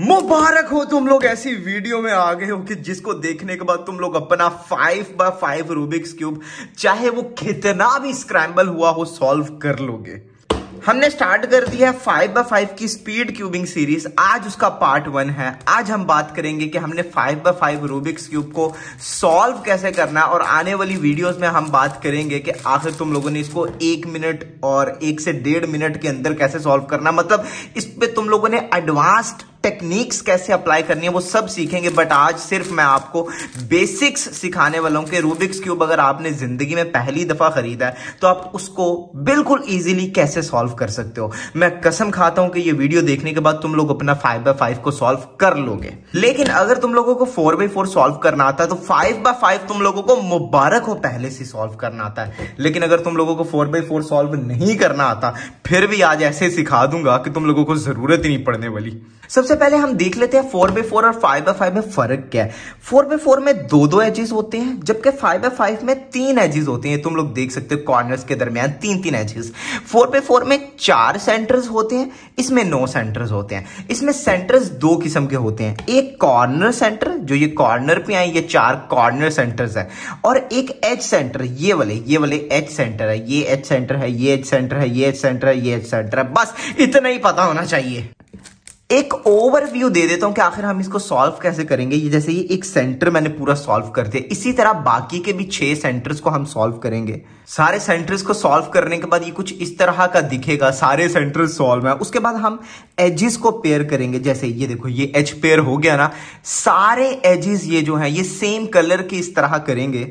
मुबारक हो तुम लोग ऐसी वीडियो में आ गए हो कि जिसको देखने के बाद तुम लोग अपना five by five Rubik's cube चाहे वो कितना भी स्क्रैम्बल हुआ हो सॉल्व कर लोगे हमने स्टार्ट कर दिया है फाइव बाय फाइव की स्पीड क्यूबिंग सीरीज आज उसका पार्ट वन है आज हम बात करेंगे कि हमने five by five Rubik's cube को सॉल्व कैसे करना है और आने वाली वीडियोस में हम बात करेंगे कि आखिर तुम लोगों ने इसको एक मिनट और एक से डेढ़ मिनट के अंदर कैसे सॉल्व करना मतलब इस पर तुम लोगों ने एडवांस्ड टेक्निक्स कैसे अप्लाई करनी है वो सब सीखेंगे बट आज सिर्फ मैं आपको बेसिक्स सिखाने वाला हूं कि रूबिक्स क्यूब अगर आपने जिंदगी में पहली दफा खरीदा है तो आप उसको बिल्कुल इजीली कैसे सॉल्व कर सकते हो मैं कसम खाता हूं कि ये वीडियो देखने के बाद तुम लोग अपना फाइव बाय फाइव को सॉल्व कर लोगे लेकिन अगर तुम लोगों को फोर बाई फोर सॉल्व करना आता है तो फाइव बाय फाइव तुम लोगों को मुबारक हो पहले से सॉल्व करना आता है लेकिन अगर तुम लोगों को फोर बाई फोर सॉल्व नहीं करना आता फिर भी आज ऐसे सिखा दूंगा कि तुम लोगों को जरूरत ही नहीं पड़ने वाली सबसे सबसे पहले हम देख लेते हैं फोर बाई फोर और फाइव बाई फाइव में फर्क क्या है फोर बाई फोर में दो दो एजेस होते हैं जबकि फाइव बाई फाइव में तीन एजेस होते हैं तुम लोग देख सकते हो कॉर्नर्स के दरमियान तीन तीन एजेस फोर बाई फोर में चार सेंटर्स होते हैं इसमें नौ सेंटर्स होते हैं इसमें सेंटर्स दो किस्म के होते हैं एक कॉर्नर सेंटर जो ये कॉर्नर पे आए ये चार कॉर्नर सेंटर्स है और एक एच सेंटर ये वाले ये वाले एच सेंटर है ये एच सेंटर है ये एच सेंटर है ये एच सेंटर है ये एच सेंटर है बस इतना ही पता होना चाहिए एक ओवरव्यू दे देता हूं कि आखिर हम इसको सॉल्व कैसे करेंगे ये जैसे ये एक सेंटर मैंने पूरा सॉल्व कर दिया इसी तरह बाकी के भी छह सेंटर्स को हम सॉल्व करेंगे सारे सेंटर्स को सॉल्व करने के बाद ये कुछ इस तरह का दिखेगा सारे सेंटर्स सॉल्व है उसके बाद हम एजिस को पेयर करेंगे जैसे ये देखो ये एच पेयर हो गया ना सारे एजिस ये जो है ये सेम कलर के इस तरह करेंगे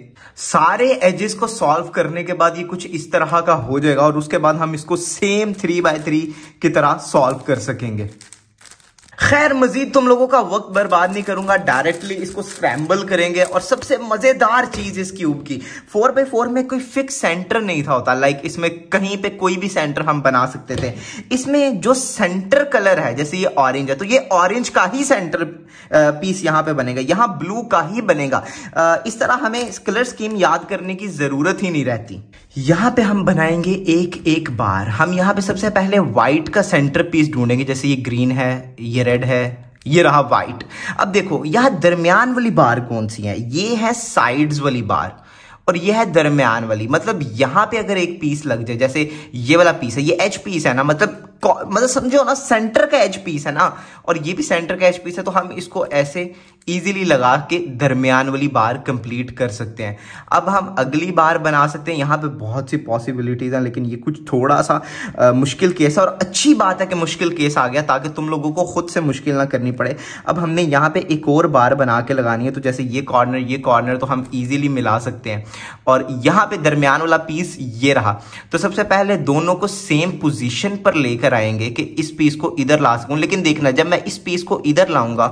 सारे एजेस को सॉल्व करने के बाद ये कुछ इस तरह का हो जाएगा और उसके बाद हम इसको सेम थ्री बाय थ्री की तरह सॉल्व कर सकेंगे खैर मजीद तुम लोगों का वक्त बर्बाद नहीं करूंगा डायरेक्टली इसको स्क्रैम्बल करेंगे और सबसे मजेदार चीज इस क्यूब की फोर बाई फोर में कोई फिक्स सेंटर नहीं था होता लाइक इसमें कहीं पे कोई भी सेंटर हम बना सकते थे इसमें जो सेंटर कलर है जैसे ये ऑरेंज है तो ये ऑरेंज का ही सेंटर पीस यहाँ पे बनेगा यहाँ ब्लू का ही बनेगा इस तरह हमें कलर स्कीम याद करने की जरूरत ही नहीं रहती यहाँ पे हम बनाएंगे एक एक बार हम यहाँ पे सबसे पहले वाइट का सेंटर पीस ढूंढेंगे जैसे ये ग्रीन है ये रेड है ये रहा वाइट अब देखो यह दरमियान वाली बार कौन सी है ये है साइड्स वाली बार और यह है दरमियान वाली मतलब यहाँ पे अगर एक पीस लग जाए जैसे ये वाला पीस है ये एच पीस है ना मतलब मतलब समझो ना सेंटर का एच पीस है ना और ये भी सेंटर का एच पीस है तो हम इसको ऐसे इजीली लगा के दरमियान वाली बार कंप्लीट कर सकते हैं अब हम अगली बार बना सकते हैं यहाँ पे बहुत सी पॉसिबिलिटीज़ हैं लेकिन ये कुछ थोड़ा सा आ, मुश्किल केस है और अच्छी बात है कि मुश्किल केस आ गया ताकि तुम लोगों को खुद से मुश्किल ना करनी पड़े अब हमने यहाँ पे एक और बार बना के लगानी है तो जैसे ये कॉर्नर ये कॉर्नर तो हम ईजिली मिला सकते हैं और यहाँ पे दरमियान वाला पीस ये रहा तो सबसे पहले दोनों को सेम पोजिशन पर लेकर इधर आएंगे कि इस पीस को इधर ला सकूं लेकिन देखना जब मैं इस पीस को इधर लाऊंगा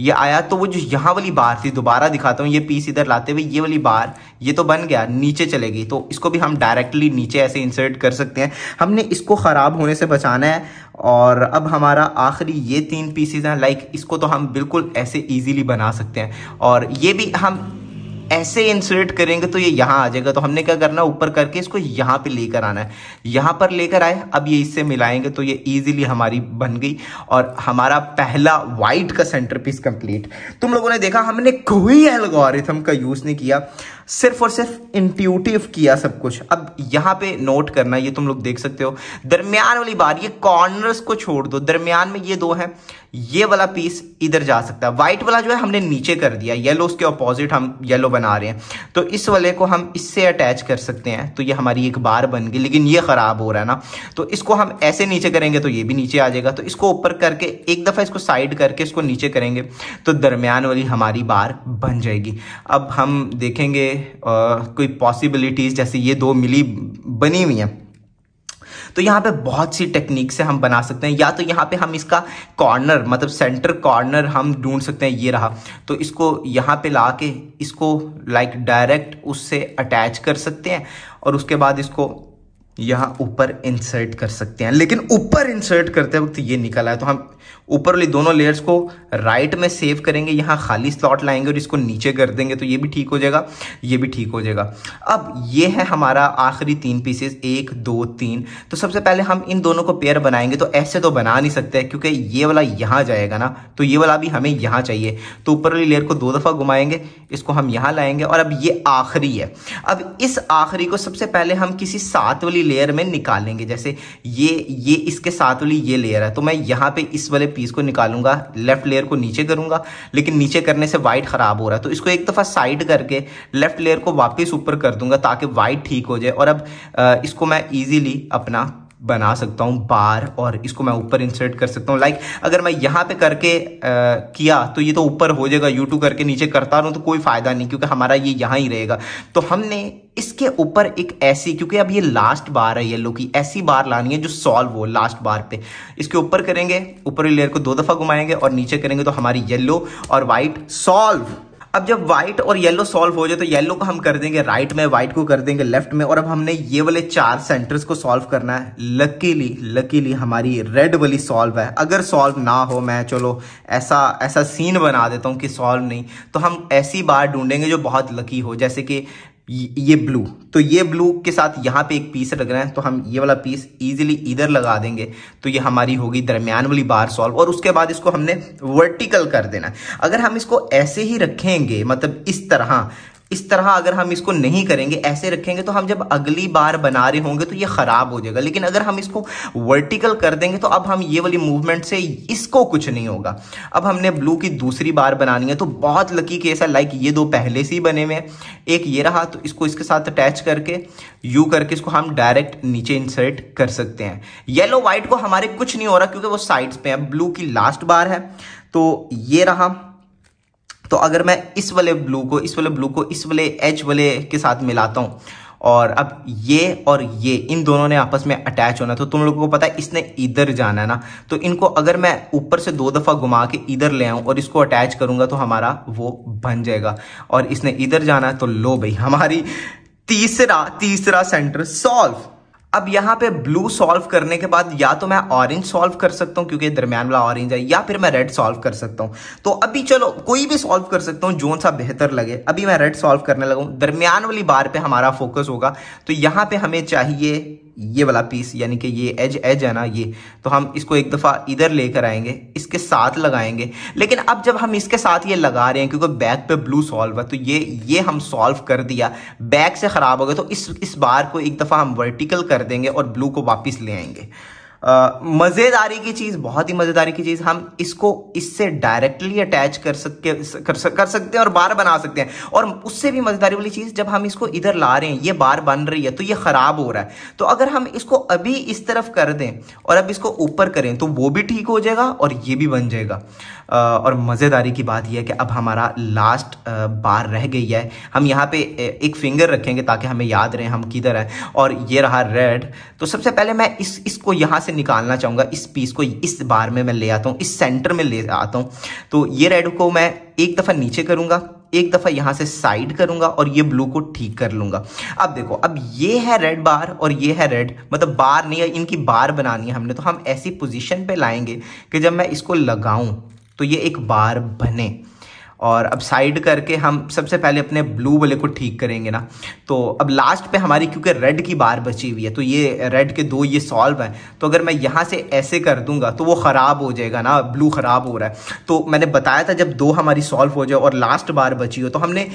ये आया तो वो जो यहाँ वाली बार थी दोबारा दिखाता हूँ ये पीस इधर लाते हुए ये वाली बार ये तो बन गया नीचे चलेगी तो इसको भी हम डायरेक्टली नीचे ऐसे इंसर्ट कर सकते हैं हमने इसको ख़राब होने से बचाना है और अब हमारा आखिरी ये तीन पीसीज हैं लाइक इसको तो हम बिल्कुल ऐसे ईजीली बना सकते हैं और ये भी हम ऐसे इंसर्ट करेंगे तो ये यहाँ आ जाएगा तो हमने क्या करना है ऊपर करके इसको यहां पे लेकर आना है यहां पर लेकर आए अब ये इससे मिलाएंगे तो ये इजीली हमारी बन गई और हमारा पहला वाइट का सेंटर पीस कंप्लीट तुम लोगों ने देखा हमने कोई एल्गोरिथम का यूज़ नहीं किया सिर्फ और सिर्फ इंट्यूटिव किया सब कुछ अब यहाँ पे नोट करना ये तुम लोग देख सकते हो दरमियान वाली बार ये कॉर्नर्स को छोड़ दो दरमियान में ये दो हैं ये वाला पीस इधर जा सकता है व्हाइट वाला जो है हमने नीचे कर दिया येलो उसके ऑपोजिट हम येलो बना रहे हैं तो इस वाले को हम इससे अटैच कर सकते हैं तो ये हमारी एक बार बन गई लेकिन ये ख़राब हो रहा है ना तो इसको हम ऐसे नीचे करेंगे तो ये भी नीचे आ जाएगा तो इसको ऊपर करके एक दफ़ा इसको साइड करके इसको नीचे करेंगे तो दरमियान वाली हमारी बार बन जाएगी अब हम देखेंगे कोई पॉसिबिलिटीज़ जैसे ये दो मिली बनी हुई हैं तो यहाँ पे बहुत सी टेक्निक से हम बना सकते हैं या तो यहाँ पे हम इसका कॉर्नर मतलब सेंटर कॉर्नर हम ढूंढ सकते हैं ये रहा तो इसको यहाँ पे ला के इसको लाइक like डायरेक्ट उससे अटैच कर सकते हैं और उसके बाद इसको यहाँ ऊपर इंसर्ट कर सकते हैं लेकिन ऊपर इंसर्ट करते वक्त ये निकला है तो हम ऊपर वाली दोनों लेयर्स को राइट में सेव करेंगे यहाँ खाली स्लॉट लाएंगे और इसको नीचे कर देंगे तो ये भी ठीक हो जाएगा ये भी ठीक हो जाएगा अब ये है हमारा आखिरी तीन पीसेस एक दो तीन तो सबसे पहले हम इन दोनों को पेयर बनाएंगे तो ऐसे तो बना नहीं सकते क्योंकि ये वाला यहाँ जाएगा ना तो ये वाला भी हमें यहाँ चाहिए तो ऊपर वाली लेयर को दो दफ़ा घुमाएंगे इसको हम यहाँ लाएंगे और अब ये आखिरी है अब इस आखिरी को सबसे पहले हम किसी सात वाली लेयर में निकालेंगे जैसे ये ये इसके साथ वाली ये लेयर है तो मैं यहाँ पर इस वाले पीस को निकालूंगा लेफ्ट लेयर को नीचे करूंगा लेकिन नीचे करने से वाइट ख़राब हो रहा है तो इसको एक दफ़ा साइड करके लेफ्ट लेयर को वापस ऊपर कर दूंगा ताकि वाइट ठीक हो जाए और अब इसको मैं इजीली अपना बना सकता हूँ बार और इसको मैं ऊपर इंसर्ट कर सकता हूँ लाइक अगर मैं यहाँ पे करके आ, किया तो ये तो ऊपर हो जाएगा यूट्यूब करके नीचे करता रहूँ तो कोई फ़ायदा नहीं क्योंकि हमारा ये यहाँ ही रहेगा तो हमने इसके ऊपर एक ऐसी क्योंकि अब ये लास्ट बार है येलो की ऐसी बार लानी है जो सॉल्व हो लास्ट बार पे इसके ऊपर करेंगे ऊपर लेयर को दो दफ़ा घुमाएंगे और नीचे करेंगे तो हमारी येलो और वाइट सॉल्व अब जब व्हाइट और येलो सॉल्व हो जाए तो येलो को हम कर देंगे राइट में व्हाइट को कर देंगे लेफ्ट में और अब हमने ये वाले चार सेंटर्स को सॉल्व करना है लकीली लकीली हमारी रेड वाली सॉल्व है अगर सॉल्व ना हो मैं चलो ऐसा ऐसा सीन बना देता हूँ कि सॉल्व नहीं तो हम ऐसी बार ढूंढेंगे जो बहुत लकी हो जैसे कि ये ब्लू तो ये ब्लू के साथ यहाँ पे एक पीस लग रहा है तो हम ये वाला पीस इजीली इधर लगा देंगे तो ये हमारी होगी दरमियान वाली बार सॉल्व और उसके बाद इसको हमने वर्टिकल कर देना अगर हम इसको ऐसे ही रखेंगे मतलब इस तरह हाँ, इस तरह अगर हम इसको नहीं करेंगे ऐसे रखेंगे तो हम जब अगली बार बना रहे होंगे तो ये ख़राब हो जाएगा लेकिन अगर हम इसको वर्टिकल कर देंगे तो अब हम ये वाली मूवमेंट से इसको कुछ नहीं होगा अब हमने ब्लू की दूसरी बार बनानी है तो बहुत लकी केस है लाइक ये दो पहले से ही बने हुए हैं एक ये रहा तो इसको इसके साथ अटैच करके यू करके इसको हम डायरेक्ट नीचे इंसर्ट कर सकते हैं येलो व्हाइट को हमारे कुछ नहीं हो रहा क्योंकि वो साइड्स पे है ब्लू की लास्ट बार है तो ये रहा तो अगर मैं इस वाले ब्लू को इस वाले ब्लू को इस वाले एच वाले के साथ मिलाता हूँ और अब ये और ये इन दोनों ने आपस में अटैच होना तो तुम लोगों को पता है इसने इधर जाना है ना तो इनको अगर मैं ऊपर से दो दफ़ा घुमा के इधर ले आऊँ और इसको अटैच करूँगा तो हमारा वो बन जाएगा और इसने इधर जाना है तो लो भाई हमारी तीसरा तीसरा सेंटर सॉल्व अब यहाँ पे ब्लू सॉल्व करने के बाद या तो मैं ऑरेंज सॉल्व कर सकता हूँ क्योंकि दरमियान वाला ऑरेंज है या फिर मैं रेड सॉल्व कर सकता हूँ तो अभी चलो कोई भी सॉल्व कर सकता हूँ जोन सा बेहतर लगे अभी मैं रेड सॉल्व करने लगा दरमियान वाली बार पे हमारा फोकस होगा तो यहां पे हमें चाहिए ये वाला पीस यानी कि ये एज एज है ना ये तो हम इसको एक दफ़ा इधर लेकर आएंगे इसके साथ लगाएंगे लेकिन अब जब हम इसके साथ ये लगा रहे हैं क्योंकि बैक पे ब्लू सॉल्व है तो ये ये हम सॉल्व कर दिया बैक से ख़राब हो गया तो इस इस बार को एक दफ़ा हम वर्टिकल कर देंगे और ब्लू को वापस ले आएंगे मज़ेदारी की चीज़ बहुत ही मज़ेदारी की चीज़ हम इसको इससे डायरेक्टली अटैच कर सकते कर, सक, कर सकते हैं और बार बना सकते हैं और उससे भी मज़ेदारी वाली चीज़ जब हम इसको इधर ला रहे हैं ये बार बन रही है तो ये ख़राब हो रहा है तो अगर हम इसको अभी इस तरफ कर दें और अब इसको ऊपर करें तो वो भी ठीक हो जाएगा और ये भी बन जाएगा और मज़ेदारी की बात यह है कि अब हमारा लास्ट बार रह गई है हम यहाँ पे एक फिंगर रखेंगे ताकि हमें याद रहे हम किधर हैं और ये रहा रेड तो सबसे पहले मैं इस इसको यहाँ से निकालना चाहूँगा इस पीस को इस बार में मैं ले आता हूँ इस सेंटर में ले आता हूँ तो ये रेड को मैं एक दफ़ा नीचे करूँगा एक दफ़ा यहाँ से साइड करूंगा और ये ब्लू को ठीक कर लूंगा अब देखो अब ये है रेड बार और ये है रेड मतलब बार नहीं है इनकी बार बनानी है हमने तो हम ऐसी पोजीशन पे लाएंगे कि जब मैं इसको लगाऊं तो ये एक बार बने और अब साइड करके हम सबसे पहले अपने ब्लू वाले को ठीक करेंगे ना तो अब लास्ट पे हमारी क्योंकि रेड की बार बची हुई है तो ये रेड के दो ये सॉल्व है तो अगर मैं यहाँ से ऐसे कर दूंगा तो वो ख़राब हो जाएगा ना ब्लू ख़राब हो रहा है तो मैंने बताया था जब दो हमारी सॉल्व हो जाए और लास्ट बार बची हो तो हमने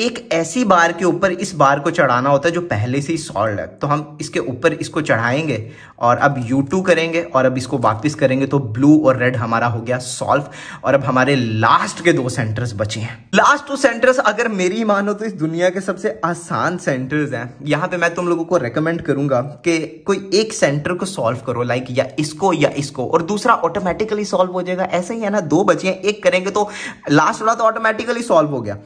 एक ऐसी बार के ऊपर इस बार को चढ़ाना होता है जो पहले से ही सॉल्ड है तो हम इसके ऊपर इसको चढ़ाएंगे और अब U2 करेंगे और अब इसको वापस करेंगे तो ब्लू और रेड हमारा हो गया सॉल्व और अब हमारे लास्ट के दो सेंटर्स बचे हैं लास्ट टू सेंटर्स अगर मेरी मानो तो इस दुनिया के सबसे आसान सेंटर्स हैं यहाँ पे मैं तुम लोगों को रिकमेंड करूंगा कि कोई एक सेंटर को सॉल्व करो लाइक या इसको या इसको और दूसरा ऑटोमेटिकली सॉल्व हो जाएगा ऐसे ही है ना दो बचे हैं एक करेंगे तो लास्ट वाला तो ऑटोमेटिकली सॉल्व हो गया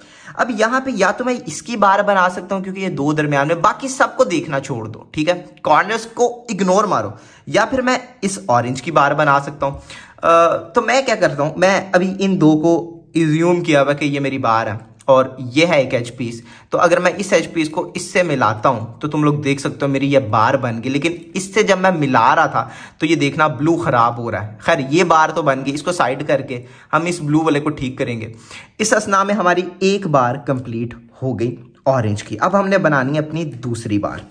अब यहाँ पे या तो मैं इसकी बार बना सकता हूँ क्योंकि ये दो दरमियान में बाकी सबको देखना छोड़ दो ठीक है कॉर्नर्स को इग्नोर मारो या फिर मैं इस ऑरेंज की बार बना सकता हूँ तो मैं क्या करता हूँ मैं अभी इन दो को इज्यूम किया हुआ कि ये मेरी बार है और ये है एक एच पीस तो अगर मैं इस एच पीस को इससे मिलाता हूँ तो तुम लोग देख सकते हो मेरी ये बार बन गई लेकिन इससे जब मैं मिला रहा था तो ये देखना ब्लू खराब हो रहा है खैर ये बार तो बन गई इसको साइड करके हम इस ब्लू वाले को ठीक करेंगे इस असना में हमारी एक बार कंप्लीट हो गई ऑरेंज की अब हमने बनानी है अपनी दूसरी बार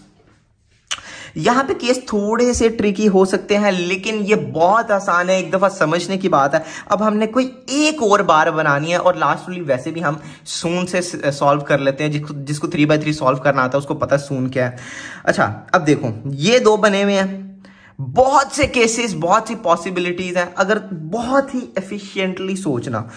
यहां पे केस थोड़े से ट्रिकी हो सकते हैं लेकिन ये बहुत आसान है एक दफा समझने की बात है अब हमने कोई एक और बार बनानी है और लास्टली वैसे भी हम सून से सॉल्व कर लेते हैं जिसको जिसको थ्री बाई थ्री सॉल्व करना आता है उसको पता सून क्या है अच्छा अब देखो ये दो बने हुए हैं बहुत से केसेस बहुत सी पॉसिबिलिटीज हैं अगर बहुत ही एफिशियंटली सोचना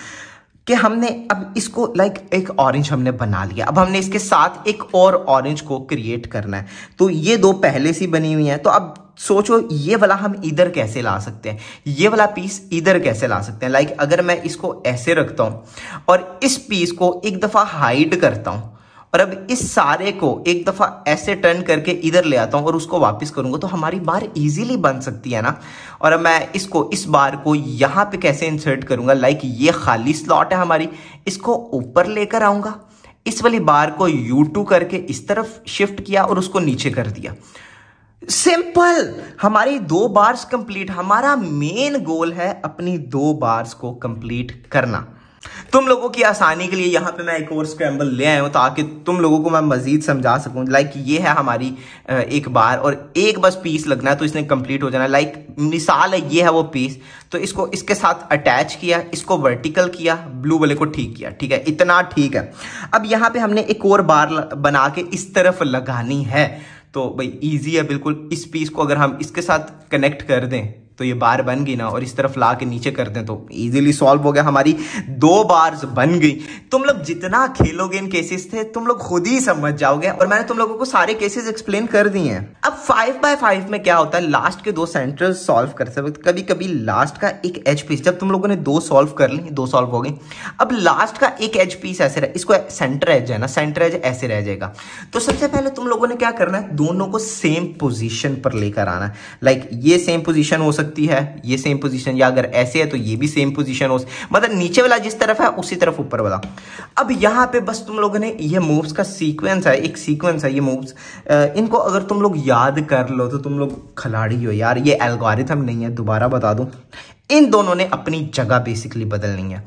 कि हमने अब इसको लाइक एक ऑरेंज हमने बना लिया अब हमने इसके साथ एक और ऑरेंज को क्रिएट करना है तो ये दो पहले से बनी हुई हैं तो अब सोचो ये वाला हम इधर कैसे ला सकते हैं ये वाला पीस इधर कैसे ला सकते हैं लाइक अगर मैं इसको ऐसे रखता हूँ और इस पीस को एक दफ़ा हाइड करता हूँ और अब इस सारे को एक दफ़ा ऐसे टर्न करके इधर ले आता हूँ और उसको वापस करूँगा तो हमारी बार इजीली बन सकती है ना और अब मैं इसको इस बार को यहाँ पे कैसे इंसर्ट करूँगा लाइक ये खाली स्लॉट है हमारी इसको ऊपर लेकर आऊँगा इस वाली बार को यू टू करके इस तरफ शिफ्ट किया और उसको नीचे कर दिया सिंपल हमारी दो बार्स कंप्लीट हमारा मेन गोल है अपनी दो बार्स को कंप्लीट करना तुम लोगों की आसानी के लिए यहाँ पे मैं एक और स्क्रैम्बल ले आया हूँ ताकि तुम लोगों को मैं मजीद समझा सकूँ लाइक ये है हमारी एक बार और एक बस पीस लगना है तो इसने कंप्लीट हो जाना लाइक मिसाल है ये है वो पीस तो इसको इसके साथ अटैच किया इसको वर्टिकल किया ब्लू वाले को ठीक किया ठीक है इतना ठीक है अब यहाँ पे हमने एक और बार बना के इस तरफ लगानी है तो भाई ईजी है बिल्कुल इस पीस को अगर हम इसके साथ कनेक्ट कर दें तो ये बार बन गई ना और इस तरफ ला के नीचे कर दें तो इजीली सॉल्व हो गया हमारी दो बार्स बन गई तुम लोग जितना खेलोगे इन केसेस थे तुम लोग खुद ही समझ जाओगे और मैंने तुम लोगों को सारे केसेस एक्सप्लेन कर दिए हैं अब फाइव बाय फाइव में क्या होता है लास्ट के दो सेंट्रल सॉल्व कर सकते कभी कभी लास्ट का एक एच पीस जब तुम लोगों ने दो सॉल्व कर ली दो सॉल्व हो गई अब लास्ट का एक एच पीस ऐसे रह इसको सेंटर एज है ना सेंटर एज ऐसे रह जाएगा तो सबसे पहले तुम लोगों ने क्या करना है दोनों को सेम पोजिशन पर लेकर आना लाइक ये सेम पोजिशन हो सकती सकती है ये सेम पोजीशन या अगर ऐसे है तो ये भी सेम पोजीशन हो मतलब नीचे वाला जिस तरफ है उसी तरफ ऊपर वाला अब यहाँ पे बस तुम लोगों ने ये मूव्स का सीक्वेंस है एक सीक्वेंस है ये मूव्स इनको अगर तुम लोग याद कर लो तो तुम लोग खिलाड़ी हो यार ये एल्गोरिथम नहीं है दोबारा बता दूं इन दोनों ने अपनी जगह बेसिकली बदलनी है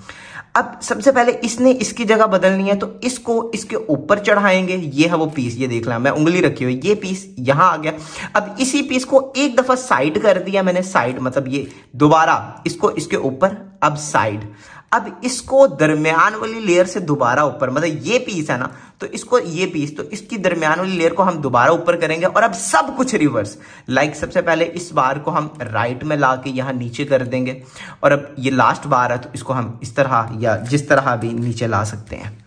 अब सबसे पहले इसने इसकी जगह बदलनी है तो इसको इसके ऊपर चढ़ाएंगे ये है वो पीस ये देख ला मैं उंगली रखी हुई ये पीस यहां आ गया अब इसी पीस को एक दफा साइड कर दिया मैंने साइड मतलब ये दोबारा इसको इसके ऊपर अब साइड अब इसको दरमियान वाली लेयर से दोबारा ऊपर मतलब ये पीस है ना तो इसको ये पीस तो इसकी दरमियान वाली लेयर को हम दोबारा ऊपर करेंगे और अब सब कुछ रिवर्स लाइक सबसे पहले इस बार को हम राइट में ला के यहाँ नीचे कर देंगे और अब ये लास्ट बार है तो इसको हम इस तरह या जिस तरह भी नीचे ला सकते हैं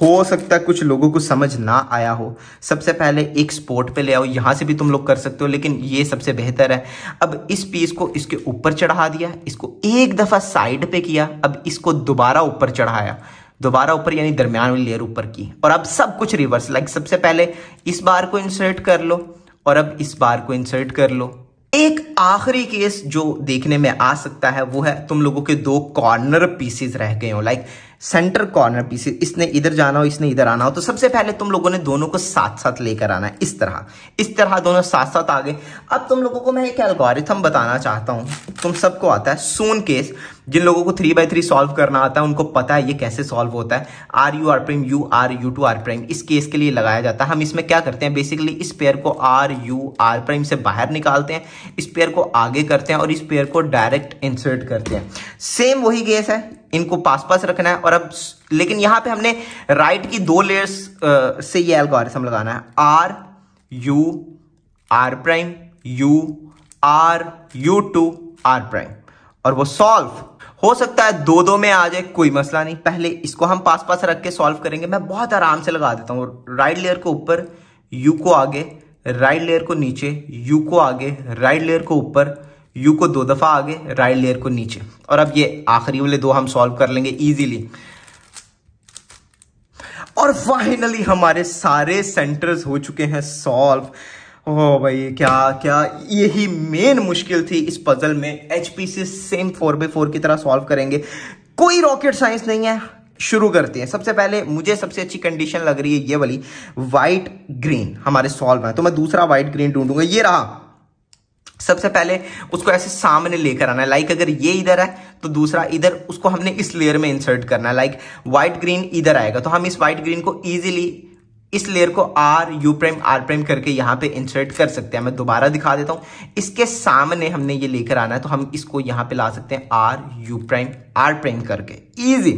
हो सकता है कुछ लोगों को समझ ना आया हो सबसे पहले एक स्पोर्ट पे ले आओ यहाँ से भी तुम लोग कर सकते हो लेकिन ये सबसे बेहतर है अब इस पीस को इसके ऊपर चढ़ा दिया इसको एक दफ़ा साइड पे किया अब इसको दोबारा ऊपर चढ़ाया दोबारा ऊपर यानी दरमियान वाली लेयर ऊपर की और अब सब कुछ रिवर्स लाइक सबसे पहले इस बार को इंसर्ट कर लो और अब इस बार को इंसर्ट कर लो एक आखिरी केस जो देखने में आ सकता है वो है तुम लोगों के दो कॉर्नर पीसेस रह गए हो like like, centre corner piece इसने इधर जाना हो इसने इधर आना हो तो सबसे पहले तुम लोगों ने दोनों को साथ साथ लेकर आना है इस तरह इस तरह दोनों साथ साथ आ गए अब तुम लोगों को मैं एक एल्गोरिथम बताना चाहता हूं तुम सबको आता है सोन केस जिन लोगों को थ्री बाई थ्री सॉल्व करना आता है उनको पता है ये कैसे सॉल्व होता है R U R prime U R U two R prime इस केस के लिए लगाया जाता है हम इसमें क्या करते हैं बेसिकली इस पेयर को आर यू आर प्राइम से बाहर निकालते हैं इस पेयर को आगे करते हैं और इस पेयर को डायरेक्ट इंसर्ट करते हैं सेम वही केस है इनको पास पास रखना है और अब लेकिन यहां पे हमने राइट की दो लेयर्स से ये एल्गोरिथम लगाना है R U R prime U R U two R prime और वो सॉल्व हो सकता है दो दो में आ जाए कोई मसला नहीं पहले इसको हम पास पास रख के सॉल्व करेंगे मैं बहुत आराम से लगा देता हूँ राइट लेयर को ऊपर यू को आगे राइट लेयर को नीचे यू को आगे राइट लेयर को ऊपर यू को दो दफ़ा आगे राइट लेयर को नीचे और अब ये आखिरी वाले दो हम सॉल्व कर लेंगे इजीली और फाइनली हमारे सारे सेंटर्स हो चुके हैं सॉल्व ओ भाई क्या क्या यही मेन मुश्किल थी इस पजल में एच से सेम फोर बाई फोर की तरह सॉल्व करेंगे कोई रॉकेट साइंस नहीं है शुरू करते हैं सबसे पहले मुझे सबसे अच्छी कंडीशन लग रही है ये वाली वाइट ग्रीन हमारे सॉल्व है तो मैं दूसरा वाइट ग्रीन ढूंढूंगा ये रहा सबसे पहले उसको ऐसे सामने लेकर आना है लाइक अगर ये इधर है तो दूसरा इधर उसको हमने इस लेयर में इंसर्ट करना है लाइक व्हाइट ग्रीन इधर आएगा तो हम इस व्हाइट ग्रीन को इजीली इस लेयर को R U prime R prime करके यहाँ पे इंसर्ट कर सकते हैं मैं दोबारा दिखा देता हूँ इसके सामने हमने ये लेकर आना है तो हम इसको यहाँ पे ला सकते हैं R U prime R prime करके इजी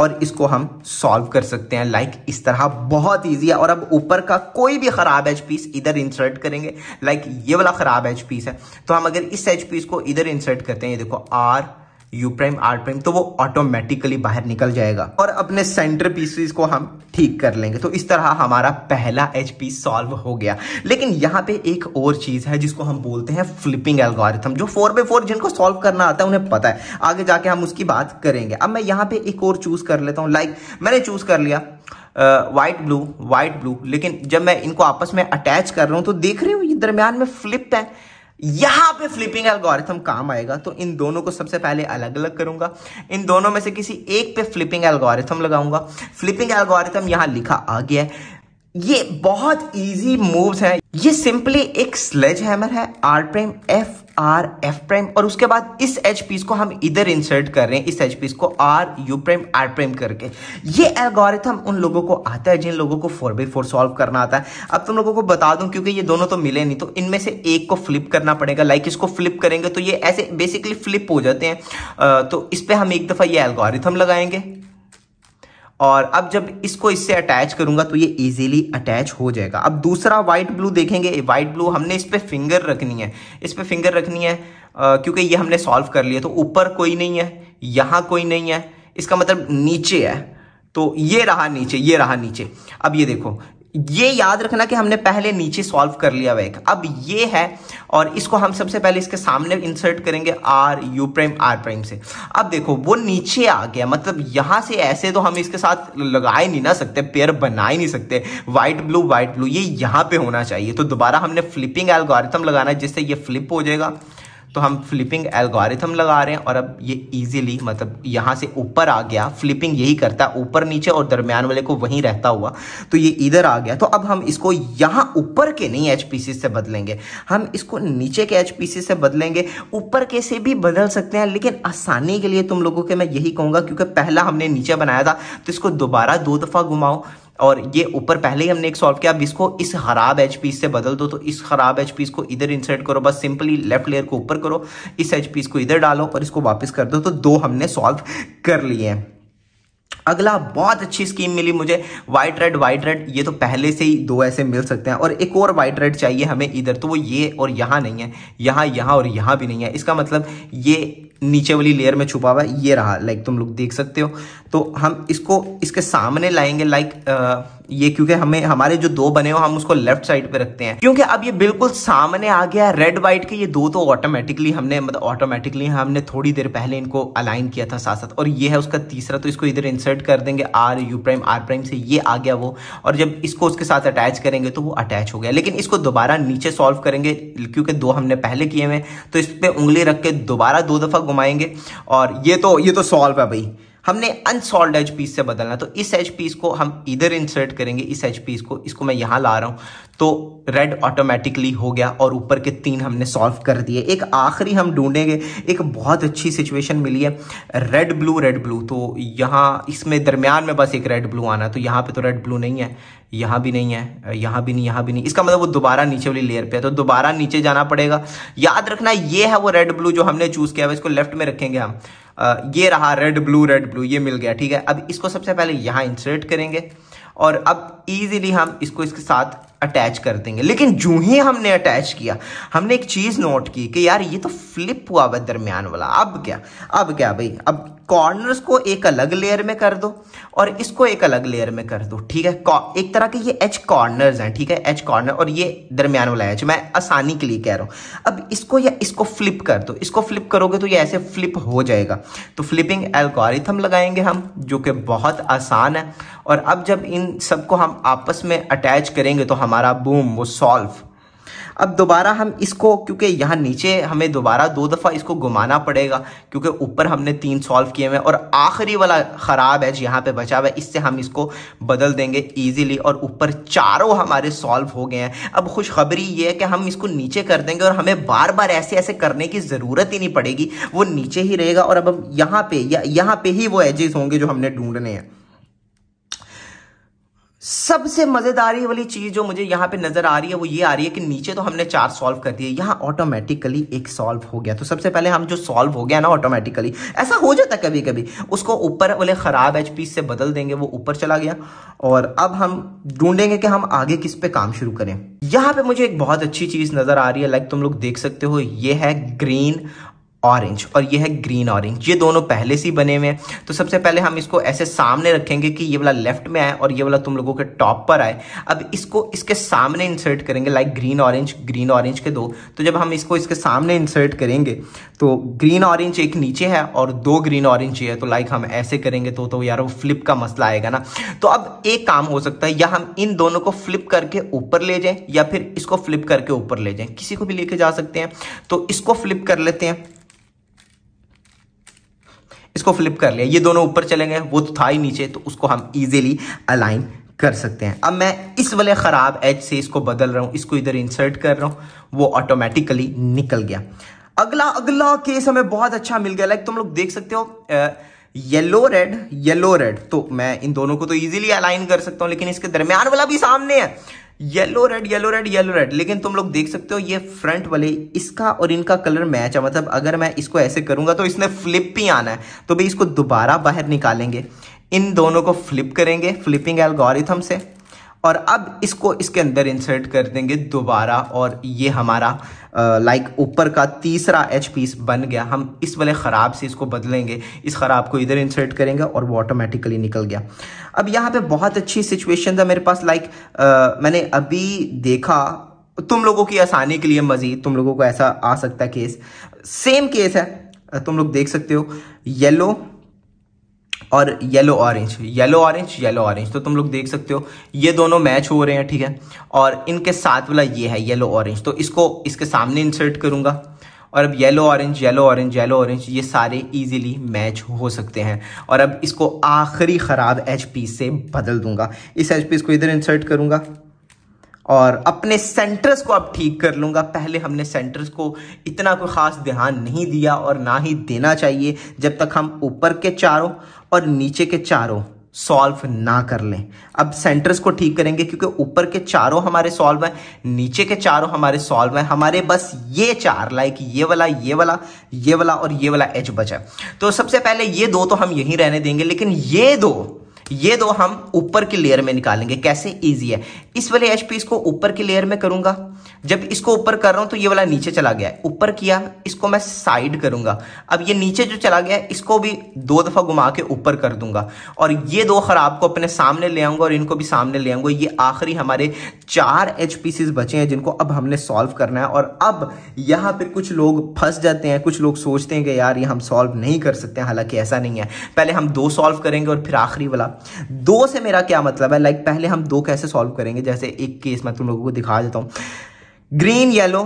और इसको हम सॉल्व कर सकते हैं लाइक like इस तरह बहुत इजी है और अब ऊपर का कोई भी खराब एच पीस इधर इंसर्ट करेंगे लाइक like ये वाला खराब एच पीस है तो हम अगर इस एच पीस को इधर इंसर्ट करते हैं ये देखो R U prime R prime तो वो ऑटोमेटिकली बाहर निकल जाएगा और अपने सेंटर पीसेस को हम ठीक कर लेंगे तो इस तरह हमारा पहला एच पी सॉल्व हो गया लेकिन यहाँ पे एक और चीज है जिसको हम बोलते हैं फ्लिपिंग एल्गोरिथम जो फोर बाई फोर जिनको सॉल्व करना आता है उन्हें पता है आगे जाके हम उसकी बात करेंगे अब मैं यहाँ पे एक और चूज कर लेता हूँ लाइक मैंने चूज कर लिया वाइट ब्लू वाइट ब्लू लेकिन जब मैं इनको आपस में अटैच कर रहा हूँ तो देख रहे हो ये दरमियान में फ्लिप है यहां पे फ्लिपिंग एल्गोरिथम काम आएगा तो इन दोनों को सबसे पहले अलग अलग करूंगा इन दोनों में से किसी एक पे फ्लिपिंग एल्गोरिथम लगाऊंगा फ्लिपिंग एल्गोरिथम यहां लिखा आ गया है ये बहुत इजी मूव्स हैं ये सिंपली एक स्लेज हैमर है R prime F R F prime और उसके बाद इस एच पीस को हम इधर इंसर्ट कर रहे हैं इस एच पीस को R U prime R prime करके ये एल्गोरिथम उन लोगों को आता है जिन लोगों को फोर बाई फोर सॉल्व करना आता है अब तुम लोगों को बता दूं क्योंकि ये दोनों तो मिले नहीं तो इनमें से एक को फ्लिप करना पड़ेगा लाइक इसको फ्लिप करेंगे तो ये ऐसे बेसिकली फ्लिप हो जाते हैं तो इस पर हम एक दफ़ा ये एल्गोरिथम लगाएंगे और अब जब इसको इससे अटैच करूंगा तो ये इजीली अटैच हो जाएगा अब दूसरा वाइट ब्लू देखेंगे वाइट ब्लू हमने इस पर फिंगर रखनी है इस पर फिंगर रखनी है क्योंकि ये हमने सॉल्व कर लिया तो ऊपर कोई नहीं है यहाँ कोई नहीं है इसका मतलब नीचे है तो ये रहा नीचे ये रहा नीचे अब ये देखो ये याद रखना कि हमने पहले नीचे सॉल्व कर लिया हुआ अब ये है और इसको हम सबसे पहले इसके सामने इंसर्ट करेंगे R U prime R prime से अब देखो वो नीचे आ गया मतलब यहां से ऐसे तो हम इसके साथ लगा ही नहीं ना सकते पेयर बना ही नहीं सकते वाइट ब्लू वाइट ब्लू ये यहां पे होना चाहिए तो दोबारा हमने फ्लिपिंग एल्गोरिथम लगाना है जिससे ये फ्लिप हो जाएगा तो हम फ्लिपिंग एल्गोरिथम लगा रहे हैं और अब ये इजीली मतलब यहाँ से ऊपर आ गया फ्लिपिंग यही करता है ऊपर नीचे और दरमियान वाले को वहीं रहता हुआ तो ये इधर आ गया तो अब हम इसको यहाँ ऊपर के नहीं एच से बदलेंगे हम इसको नीचे के एच से बदलेंगे ऊपर के से भी बदल सकते हैं लेकिन आसानी के लिए तुम लोगों के मैं यही कहूँगा क्योंकि पहला हमने नीचे बनाया था तो इसको दोबारा दो दफ़ा घुमाओ और ये ऊपर पहले ही हमने एक सॉल्व किया अब इसको इस खराब एच पीस से बदल दो तो इस खराब एच पीस को इधर इंसर्ट करो बस सिंपली लेफ्ट लेयर को ऊपर करो इस एच पीस को इधर डालो और इसको वापस कर दो तो दो हमने सॉल्व कर लिए अगला बहुत अच्छी स्कीम मिली मुझे वाइट रेड वाइट रेड ये तो पहले से ही दो ऐसे मिल सकते हैं और एक और वाइट रेड चाहिए हमें इधर तो वो ये और यहाँ नहीं है यहाँ यहाँ और यहाँ भी नहीं है इसका मतलब ये नीचे वाली लेयर में छुपा हुआ है ये रहा लाइक तुम लोग देख सकते हो तो हम इसको इसके सामने लाएंगे लाइक ये क्योंकि हमें हमारे जो दो बने हो हम उसको लेफ्ट साइड पे रखते हैं क्योंकि अब ये बिल्कुल सामने आ गया रेड वाइट के ये दो तो ऑटोमेटिकली हमने मतलब ऑटोमेटिकली हमने थोड़ी देर पहले इनको अलाइन किया था साथ साथ और ये है उसका तीसरा तो इसको इधर इंसर्ट कर देंगे R U prime R prime से ये आ गया वो और जब इसको उसके साथ अटैच करेंगे तो वो अटैच हो गया लेकिन इसको दोबारा नीचे सॉल्व करेंगे क्योंकि दो हमने पहले किए हुए तो इस पर उंगली रख के दोबारा दो दफा घुमाएंगे और ये तो ये तो सॉल्व है भाई हमने अनसॉल्व एच पीस से बदलना तो इस एच पीस को हम इधर इंसर्ट करेंगे इस एच पीस को इसको मैं यहाँ ला रहा हूँ तो रेड ऑटोमेटिकली हो गया और ऊपर के तीन हमने सॉल्व कर दिए एक आखिरी हम ढूंढेंगे एक बहुत अच्छी सिचुएशन मिली है रेड ब्लू रेड ब्लू तो यहाँ इसमें दरमियान में बस एक रेड ब्लू आना तो यहाँ पे तो रेड ब्लू नहीं है यहाँ भी नहीं है यहाँ भी नहीं यहाँ भी नहीं इसका मतलब वो दोबारा नीचे वाली लेयर पे है तो दोबारा नीचे जाना पड़ेगा याद रखना ये है वो रेड ब्लू जो हमने चूज़ किया है इसको लेफ्ट में रखेंगे हम ये रहा रेड ब्लू रेड ब्लू ये मिल गया ठीक है अब इसको सबसे पहले यहाँ इंसर्ट करेंगे और अब इजीली हम इसको इसके साथ अटैच कर देंगे लेकिन जो ही हमने अटैच किया हमने एक चीज़ नोट की कि यार ये तो फ्लिप हुआ हुआ दरमियान वाला अब क्या अब क्या भाई अब कॉर्नर्स को एक अलग लेयर में कर दो और इसको एक अलग लेयर में कर दो ठीक है एक तरह के ये एच कॉर्नर्स हैं ठीक है एच कॉर्नर और ये दरमियान वाला एच मैं आसानी के लिए कह रहा हूँ अब इसको या इसको फ्लिप कर दो इसको फ्लिप करोगे तो ये ऐसे फ्लिप हो जाएगा तो फ्लिपिंग एल्गोरिथम लगाएंगे हम जो कि बहुत आसान है और अब जब इन सबको हम आपस में अटैच करेंगे तो हमारा बूम वो सॉल्व अब दोबारा हम इसको क्योंकि यहाँ नीचे हमें दोबारा दो दफ़ा इसको घुमाना पड़ेगा क्योंकि ऊपर हमने तीन सॉल्व किए हुए और आखिरी वाला ख़राब है यहाँ पे बचा हुआ है इससे हम इसको बदल देंगे ईजिली और ऊपर चारों हमारे सॉल्व हो गए हैं अब खुशखबरी ये है कि हम इसको नीचे कर देंगे और हमें बार बार ऐसे ऐसे करने की ज़रूरत ही नहीं पड़ेगी वो नीचे ही रहेगा और अब हम यहाँ पर यहाँ पर ही वो एजेस होंगे जो हमने ढूंढने हैं सबसे मजेदारी वाली चीज जो मुझे यहाँ पे नजर आ रही है वो ये आ रही है कि नीचे तो हमने चार सॉल्व कर दिए यहाँ ऑटोमेटिकली एक सॉल्व हो गया तो सबसे पहले हम जो सॉल्व हो गया ना ऑटोमेटिकली ऐसा हो जाता है कभी कभी उसको ऊपर वाले खराब एच से बदल देंगे वो ऊपर चला गया और अब हम ढूंढेंगे कि हम आगे किस पे काम शुरू करें यहां पे मुझे एक बहुत अच्छी चीज नजर आ रही है लाइक तुम लोग देख सकते हो ये है ग्रीन ऑरेंज और ये है ग्रीन ऑरेंज ये दोनों पहले से ही बने हुए हैं तो सबसे पहले हम इसको ऐसे सामने रखेंगे कि ये वाला लेफ्ट में आए और ये वाला तुम लोगों के टॉप पर आए अब इसको इसके सामने इंसर्ट करेंगे like green orange green orange के दो तो जब हम इसको इसके सामने इंसर्ट करेंगे तो ग्रीन ऑरेंज एक नीचे है और दो ग्रीन ऑरेंज ये है तो लाइक हम ऐसे करेंगे तो, तो यार वो फ्लिप का मसला आएगा ना तो अब एक काम हो सकता है या हम इन दोनों को फ्लिप करके ऊपर ले जाए या फिर इसको फ्लिप करके ऊपर ले जाए किसी को भी लेके जा सकते हैं तो इसको फ्लिप कर लेते हैं इसको फ्लिप कर लिया ये दोनों ऊपर चले गए वो तो था ही नीचे तो उसको हम इजीली अलाइन कर सकते हैं अब मैं इस वाले ख़राब एज से इसको बदल रहा हूं इसको इधर इंसर्ट कर रहा हूं वो ऑटोमेटिकली निकल गया अगला अगला केस हमें बहुत अच्छा मिल गया लाइक तुम लोग देख सकते हो येलो रेड येलो रेड तो मैं इन दोनों को तो इजीली अलाइन कर सकता हूं लेकिन इसके दरमियान वाला भी सामने है yellow red yellow red yellow red लेकिन तुम लोग देख सकते हो ये फ्रंट वाले इसका और इनका कलर मैच है मतलब अगर मैं इसको ऐसे करूंगा तो इसने फ्लिप ही आना है तो भाई इसको दोबारा बाहर निकालेंगे इन दोनों को फ्लिप करेंगे फ्लिपिंग एल्गोरिथम से और अब इसको इसके अंदर इंसर्ट कर देंगे दोबारा और ये हमारा लाइक ऊपर का तीसरा एच पीस बन गया हम इस वाले ख़राब से इसको बदलेंगे इस ख़राब को इधर इंसर्ट करेंगे और वो ऑटोमेटिकली निकल गया अब यहाँ पे बहुत अच्छी सिचुएशन था मेरे पास लाइक मैंने अभी देखा तुम लोगों की आसानी के लिए मज़ीद तुम लोगों को ऐसा आ सकता केस सेम केस है तुम लोग देख सकते हो येलो और yellow orange yellow orange yellow orange तो तुम लोग देख सकते हो ये दोनों मैच हो रहे हैं ठीक है और इनके साथ वाला ये है येलो ऑरेंज तो इसको इसके सामने इंसर्ट करूंगा और अब yellow orange yellow orange yellow orange ये सारे इजीली मैच हो सकते हैं और अब इसको आखिरी ख़राब एच से बदल दूंगा इस एच को इधर इंसर्ट करूंगा और अपने सेंटर्स को अब ठीक कर लूँगा पहले हमने सेंटर्स को इतना कोई ख़ास ध्यान नहीं दिया और ना ही देना चाहिए जब तक हम ऊपर के चारों और नीचे के चारों सॉल्व ना कर लें अब सेंटर्स को ठीक करेंगे क्योंकि ऊपर के चारों हमारे सॉल्व हैं नीचे के चारों हमारे सॉल्व हैं हमारे बस ये चार लाइक ये वाला ये वाला ये वाला और ये वाला एच बचा तो सबसे पहले ये दो तो हम यहीं रहने देंगे लेकिन ये दो ये दो हम ऊपर की लेयर में निकालेंगे कैसे इजी है इस वाले एच इसको ऊपर की लेयर में करूंगा जब इसको ऊपर कर रहा हूं तो ये वाला नीचे चला गया है ऊपर किया इसको मैं साइड करूंगा अब ये नीचे जो चला गया इसको भी दो दफा घुमा के ऊपर कर दूंगा और ये दो खराब को अपने सामने ले आऊंगा और इनको भी सामने ले आऊंगा ये आखिरी हमारे चार एच बचे हैं जिनको अब हमने सॉल्व करना है और अब यहाँ पर कुछ लोग फंस जाते हैं कुछ लोग सोचते हैं कि यार ये हम सॉल्व नहीं कर सकते हालांकि ऐसा नहीं है पहले हम दो सॉल्व करेंगे और फिर आखिरी वाला दो से मेरा क्या मतलब है लाइक पहले हम दो कैसे सॉल्व करेंगे जैसे एक केस मैं तुम लोगों को दिखा देता हूँ ग्रीन येलो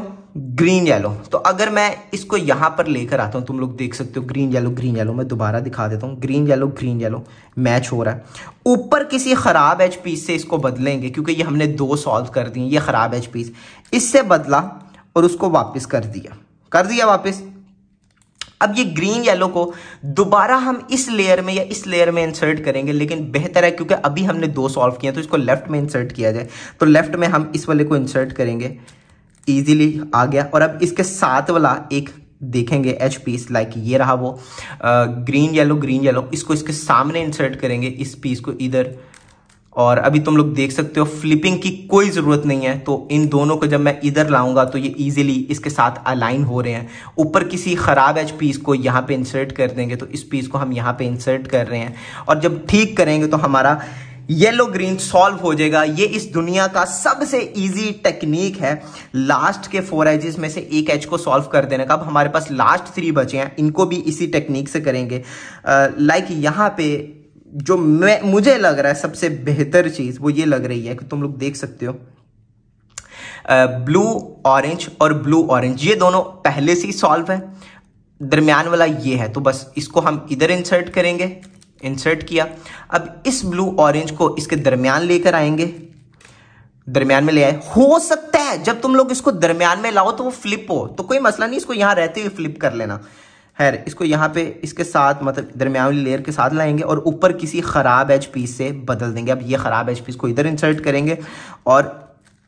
ग्रीन येलो तो अगर मैं इसको यहाँ पर लेकर आता हूँ तुम लोग देख सकते हो ग्रीन येलो ग्रीन येलो मैं दोबारा दिखा देता हूँ green yellow green yellow match हो रहा है ऊपर किसी ख़राब एच पीस से इसको बदलेंगे क्योंकि ये हमने दो सॉल्व कर दिए ये ख़राब एच पीस इससे बदला और उसको वापस कर दिया कर दिया वापस अब ये ग्रीन येलो को दोबारा हम इस लेयर में या इस लेयर में इंसर्ट करेंगे लेकिन बेहतर है क्योंकि अभी हमने दो सॉल्व किया तो इसको लेफ्ट में इंसर्ट किया जाए तो लेफ्ट में हम इस वाले को इंसर्ट करेंगे ईजिली आ गया और अब इसके साथ वाला एक देखेंगे एच पीस लाइक ये रहा वो ग्रीन येलो ग्रीन येलो इसको इसके सामने इंसर्ट करेंगे इस पीस को इधर और अभी तुम लोग देख सकते हो फ्लिपिंग की कोई ज़रूरत नहीं है तो इन दोनों को जब मैं इधर लाऊंगा तो ये इजीली इसके साथ अलाइन हो रहे हैं ऊपर किसी ख़राब एच पीस को यहाँ पे इंसर्ट कर देंगे तो इस पीस को हम यहाँ पे इंसर्ट कर रहे हैं और जब ठीक करेंगे तो हमारा येलो ग्रीन सॉल्व हो जाएगा ये इस दुनिया का सबसे इजी टेक्निक है लास्ट के फोर एजेस में से एक एच को सॉल्व कर देने का अब हमारे पास लास्ट थ्री बचे हैं इनको भी इसी टेक्निक से करेंगे लाइक यहाँ पे जो मैं मुझे लग रहा है सबसे बेहतर चीज़ वो ये लग रही है कि तुम लोग देख सकते हो ब्लू ऑरेंज और ब्लू ऑरेंज ये दोनों पहले से ही सॉल्व है दरमियान वाला ये है तो बस इसको हम इधर इंसर्ट करेंगे इंसर्ट किया अब इस ब्लू ऑरेंज को इसके दरमियान लेकर आएंगे दरमियान में ले आए हो सकता है जब तुम लोग इसको दरमियान में लाओ तो वो फ्लिप हो तो कोई मसला नहीं इसको यहां रहते हुए फ्लिप कर लेना खैर इसको यहाँ पे इसके साथ मतलब दरमियावली लेयर के साथ लाएंगे और ऊपर किसी ख़राब एच पीस से बदल देंगे अब ये ख़राब एच पीस को इधर इंसर्ट करेंगे और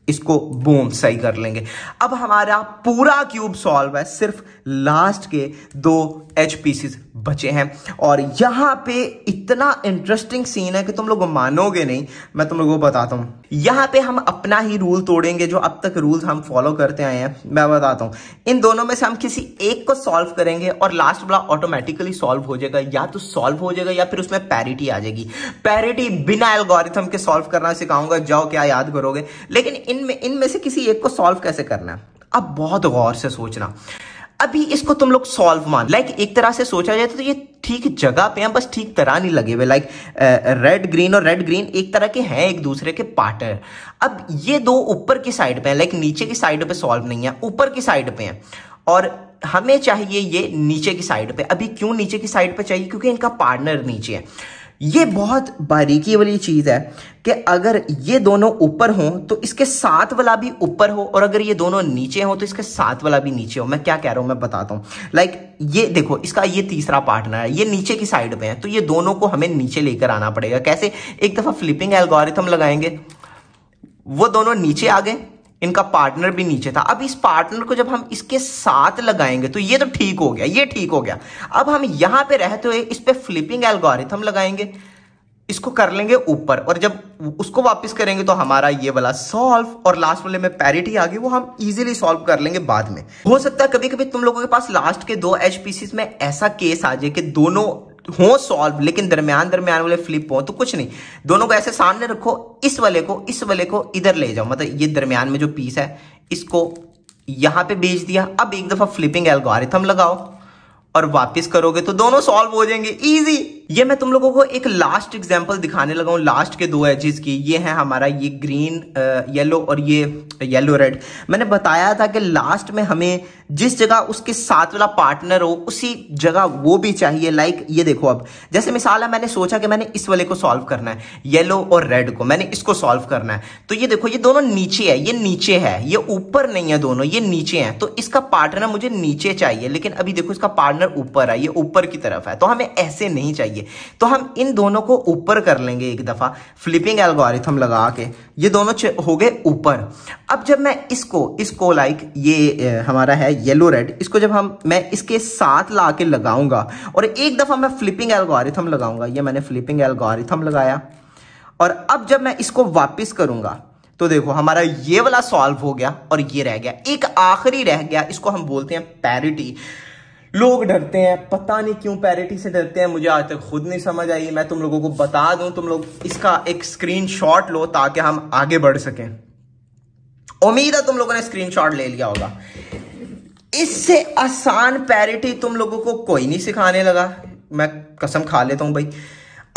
इसको बूम सही कर लेंगे अब हमारा पूरा क्यूब सॉल्व है सिर्फ लास्ट के दो एच पीसीस बचे हैं और यहां पे इतना इंटरेस्टिंग सीन है कि तुम लोग मानोगे नहीं मैं तुम लोगों को बताता हूं यहां पे हम अपना ही रूल तोड़ेंगे जो अब तक रूल्स हम फॉलो करते आए हैं मैं बताता हूं इन दोनों में से हम किसी एक को सॉल्व करेंगे और लास्ट वाला ऑटोमेटिकली सॉल्व हो जाएगा या तो सॉल्व हो जाएगा या फिर उसमें पैरिटी आ जाएगी पैरिटी बिना एल्गोरिथम के सॉल्व करना सिखाऊंगा जाओ क्या याद करोगे लेकिन इन में इन में से किसी एक को सॉल्व कैसे करना है अब बहुत गौर से सोचना अभी इसको तुम लोग सॉल्व मान लाइक like, एक तरह से सोचा जाए तो ये ठीक जगह पे हैं बस ठीक तरह नहीं लगे हुए लाइक रेड ग्रीन और रेड ग्रीन एक तरह के हैं एक दूसरे के पार्टनर अब ये दो ऊपर की साइड पे हैं लाइक like, नीचे की साइड पे सॉल्व नहीं है ऊपर की साइड पे हैं और हमें चाहिए ये नीचे की साइड पे अभी क्यों नीचे की साइड पे चाहिए क्योंकि इनका पार्टनर नीचे है ये बहुत बारीकी वाली चीज़ है कि अगर ये दोनों ऊपर हो तो इसके साथ वाला भी ऊपर हो और अगर ये दोनों नीचे हों तो इसके साथ वाला भी नीचे हो मैं क्या कह रहा हूं मैं बताता हूं लाइक like, ये देखो इसका ये तीसरा पार्टनर है ये नीचे की साइड पे है तो ये दोनों को हमें नीचे लेकर आना पड़ेगा कैसे एक दफ़ा फ्लिपिंग एल्गोरिथम लगाएंगे वो दोनों नीचे आ गए इनका पार्टनर भी नीचे था अब इस पार्टनर को जब हम इसके साथ लगाएंगे तो ये तो ठीक हो गया ये ठीक हो गया अब हम यहां पे रहते हुए इस पे फ्लिपिंग एल्गोरिथम लगाएंगे इसको कर लेंगे ऊपर और जब उसको वापस करेंगे तो हमारा ये वाला सॉल्व और लास्ट वाले में पैरिटी आ गई वो हम इजीली सॉल्व कर लेंगे बाद में हो सकता है कभी कभी तुम लोगों के पास लास्ट के दो एच में ऐसा केस आ जाए कि दोनों हो सॉल्व लेकिन दरमियान दरमियान वाले फ्लिप हो तो कुछ नहीं दोनों को ऐसे सामने रखो इस वाले को इस वाले को इधर ले जाओ मतलब ये दरमियान में जो पीस है इसको यहां पे बेच दिया अब एक दफा फ्लिपिंग एल्गोरिथम लगाओ और वापस करोगे तो दोनों सॉल्व हो जाएंगे इजी ये मैं तुम लोगों को एक लास्ट एग्जाम्पल दिखाने लगा हूं लास्ट के दो एजेस की ये है हमारा ये ग्रीन येलो और ये येलो रेड मैंने बताया था कि लास्ट में हमें जिस जगह उसके साथ वाला पार्टनर हो उसी जगह वो भी चाहिए लाइक ये देखो अब जैसे मिसाल है मैंने सोचा कि मैंने इस वाले को सॉल्व करना है येलो और रेड को मैंने इसको सॉल्व करना है तो ये देखो ये दोनों नीचे है ये नीचे है ये ऊपर नहीं है दोनों ये नीचे है तो इसका पार्टनर मुझे नीचे चाहिए लेकिन अभी देखो इसका पार्टनर ऊपर है ये ऊपर की तरफ है तो हमें ऐसे नहीं चाहिए चाहिए तो हम इन दोनों को ऊपर कर लेंगे एक दफ़ा फ्लिपिंग एल्गोरिथम लगा के ये दोनों हो गए ऊपर अब जब मैं इसको इसको लाइक ये हमारा है येलो रेड इसको जब हम मैं इसके साथ ला के लगाऊंगा और एक दफ़ा मैं फ्लिपिंग एल्गोरिथम लगाऊंगा ये मैंने फ्लिपिंग एल्गोरिथम लगाया और अब जब मैं इसको वापिस करूंगा तो देखो हमारा ये वाला सॉल्व हो गया और ये रह गया एक आखिरी रह गया इसको हम बोलते हैं पैरिटी लोग डरते हैं पता नहीं क्यों पैरिटी से डरते हैं मुझे आज तक खुद नहीं समझ आई मैं तुम लोगों को बता दूं तुम लोग इसका एक स्क्रीन शॉट लो ताकि हम आगे बढ़ सकें उम्मीद है तुम लोगों ने स्क्रीन शॉट ले लिया होगा इससे आसान पैरिटी तुम लोगों को कोई नहीं सिखाने लगा मैं कसम खा लेता हूं भाई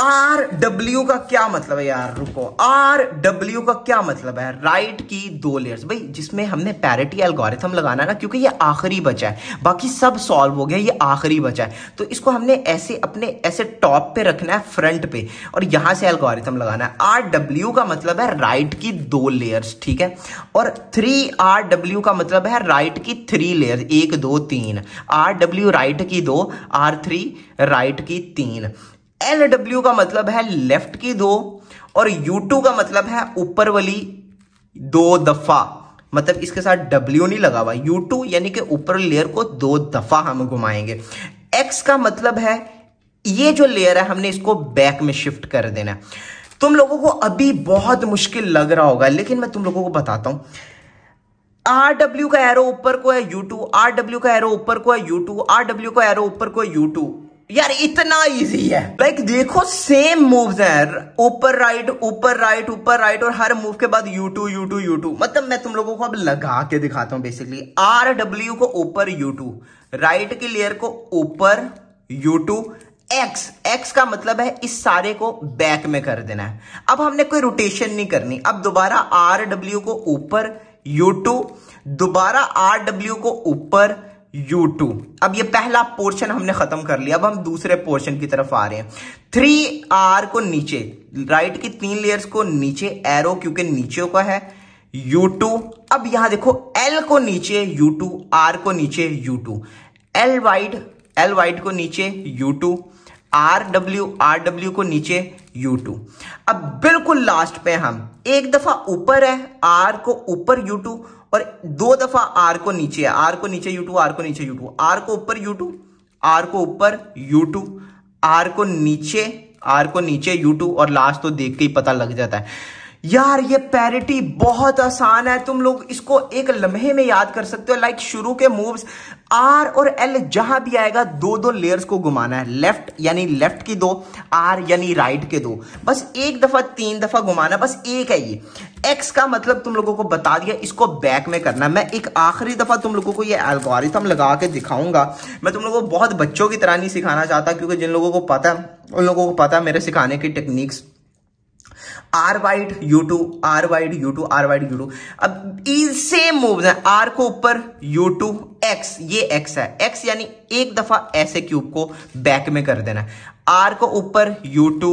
आर डब्ल्यू का क्या मतलब है यार रुको आर डब्ल्यू का क्या मतलब है राइट की दो लेयर्स भाई जिसमें हमने पैरिटी एल्गोरिथम लगाना ना क्योंकि ये आखिरी बचा है बाकी सब सॉल्व हो गया ये आखिरी बचा है तो इसको हमने ऐसे अपने ऐसे टॉप पे रखना है फ्रंट पे और यहां से एल्गोरिथम लगाना है आर डब्ल्यू का मतलब है राइट की दो लेयर्स ठीक है और थ्री आर डब्ल्यू का मतलब है राइट की थ्री लेयर एक दो तीन आर डब्ल्यू राइट की दो आर थ्री राइट की तीन एल डब्ल्यू का मतलब है लेफ्ट की दो और यू टू का मतलब है ऊपर वाली दो दफा मतलब इसके साथ डब्ल्यू नहीं लगा हुआ यू टू यानी कि ऊपर लेयर को दो दफा हम घुमाएंगे एक्स का मतलब है ये जो लेयर है हमने इसको बैक में शिफ्ट कर देना है तुम लोगों को अभी बहुत मुश्किल लग रहा होगा लेकिन मैं तुम लोगों को बताता हूं आर डब्ल्यू का एरो ऊपर को है यू टू आर डब्ल्यू का एरो ऊपर को है यू टू आर डब्ल्यू का एरो ऊपर को है यू टू यार इतना इजी है लाइक देखो सेम मूव्स हैं ऊपर राइट ऊपर राइट ऊपर राइट और हर मूव के बाद U two U two U two मतलब मैं तुम लोगों को अब लगा के दिखाता हूं बेसिकली आर डब्ल्यू को ऊपर यू टू राइट की लेयर को ऊपर यू टू एक्स एक्स का मतलब है इस सारे को बैक में कर देना है अब हमने कोई रोटेशन नहीं करनी अब दोबारा आर डब्ल्यू को ऊपर यू टू दोबारा आर डब्ल्यू को ऊपर U2 अब ये पहला पोर्शन हमने खत्म कर लिया अब हम दूसरे पोर्शन की तरफ आ रहे हैं थ्री आर को नीचे राइट की तीन लेयर्स को नीचे एरो क्योंकि नीचे का है U2 अब यहां देखो L को नीचे U2 R को नीचे U2 L wide L wide को नीचे U2 R W R W को नीचे यू टू अब बिल्कुल लास्ट पे हम एक दफा ऊपर है आर को ऊपर यू टू और दो दफा आर को नीचे आर को नीचे यू टू आर को नीचे यू टू आर को ऊपर यू टू आर को ऊपर यू टू आर को नीचे आर को नीचे यू टू और लास्ट तो देख के ही पता लग जाता है यार ये पैरिटी बहुत आसान है तुम लोग इसको एक लम्हे में याद कर सकते हो लाइक शुरू के मूव्स आर और एल जहां भी आएगा दो दो लेयर्स को घुमाना है लेफ्ट यानी लेफ्ट की दो आर यानी राइट के दो बस एक दफा तीन दफा घुमाना बस एक है ये एक्स का मतलब तुम लोगों को बता दिया इसको बैक में करना मैं एक आखिरी दफा तुम लोगों को ये एल्गोरिथम लगा के दिखाऊंगा मैं तुम लोगों को बहुत बच्चों की तरह नहीं सिखाना चाहता क्योंकि जिन लोगों को पता है उन लोगों को पता है मेरे सिखाने की techniques R wide U two R wide U two R wide U two अब सेम मूव है आर को ऊपर यू टू एक्स ये एक्स है एक्स यानी एक दफा ऐसे क्यूब को बैक में कर देना है आर को ऊपर यू टू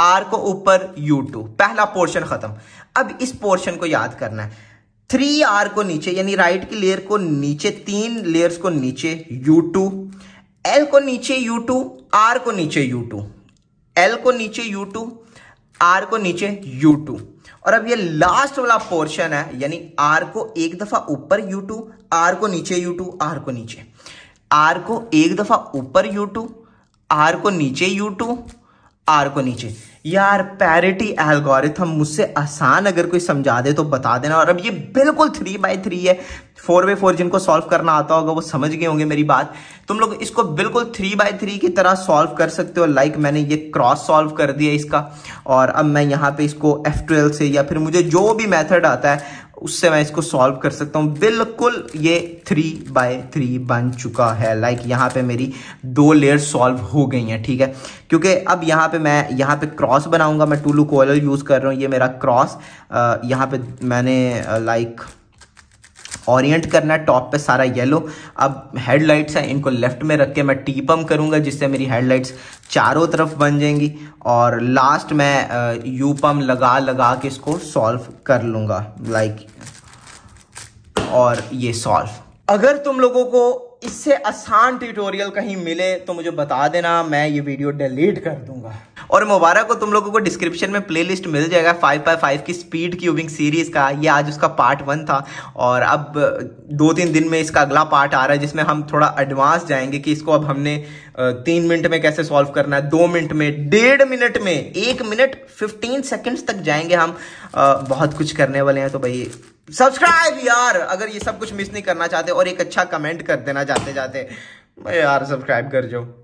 आर को ऊपर यू टू पहला पोर्शन खत्म अब इस पोर्शन को याद करना है थ्री आर को नीचे यानी राइट की लेयर को नीचे तीन लेयर्स को नीचे यू टू एल को नीचे यू टू आर को नीचे यू टू एल को नीचे यू टू आर को नीचे U2 और अब ये लास्ट वाला पोर्शन है यानी आर को एक दफा ऊपर U2 आर को नीचे U2 आर को नीचे आर को एक दफा ऊपर U2 आर को नीचे U2 आर को नीचे यार पैरिटी एल्गोरिथम मुझसे आसान अगर कोई समझा दे तो बता देना और अब ये बिल्कुल थ्री बाई थ्री है फोर बाई फोर जिनको सॉल्व करना आता होगा वो समझ गए होंगे मेरी बात तुम लोग इसको बिल्कुल थ्री बाई थ्री की तरह सॉल्व कर सकते हो लाइक मैंने ये क्रॉस सॉल्व कर दिया इसका और अब मैं यहाँ पे इसको एफ से या फिर मुझे जो भी मैथड आता है उससे मैं इसको सॉल्व कर सकता हूँ बिल्कुल ये थ्री बाय थ्री बन चुका है लाइक like यहाँ पे मेरी दो लेयर सॉल्व हो गई हैं ठीक है क्योंकि अब यहाँ पे मैं यहाँ पे क्रॉस बनाऊंगा मैं टूलू कोयल यूज़ कर रहा हूँ ये मेरा क्रॉस यहाँ पे मैंने लाइक like, ओरिएंट करना है टॉप पे सारा येलो अब हेडलाइट्स हैं इनको लेफ्ट में रख के मैं टीपम करूंगा जिससे मेरी हेडलाइट्स चारों तरफ बन जाएंगी और लास्ट मैं यूपम लगा लगा के इसको सॉल्व कर लूंगा लाइक like, और ये सॉल्व अगर तुम लोगों को इससे आसान ट्यूटोरियल कहीं मिले तो मुझे बता देना मैं ये वीडियो डिलीट कर दूंगा और मुबारक को तुम लोगों को डिस्क्रिप्शन में प्लेलिस्ट मिल जाएगा फाइव बाई फाइव की स्पीड क्यूबिंग सीरीज का ये आज उसका पार्ट वन था और अब दो तीन दिन में इसका अगला पार्ट आ रहा है जिसमें हम थोड़ा एडवांस जाएंगे कि इसको अब हमने तीन मिनट में कैसे सॉल्व करना है दो मिनट में डेढ़ मिनट में एक मिनट फिफ्टीन सेकेंड्स तक जाएंगे हम बहुत कुछ करने वाले हैं तो भाई सब्सक्राइब यार अगर ये सब कुछ मिस नहीं करना चाहते और एक अच्छा कमेंट कर देना चाहते जाते जाते यार सब्सक्राइब कर जाओ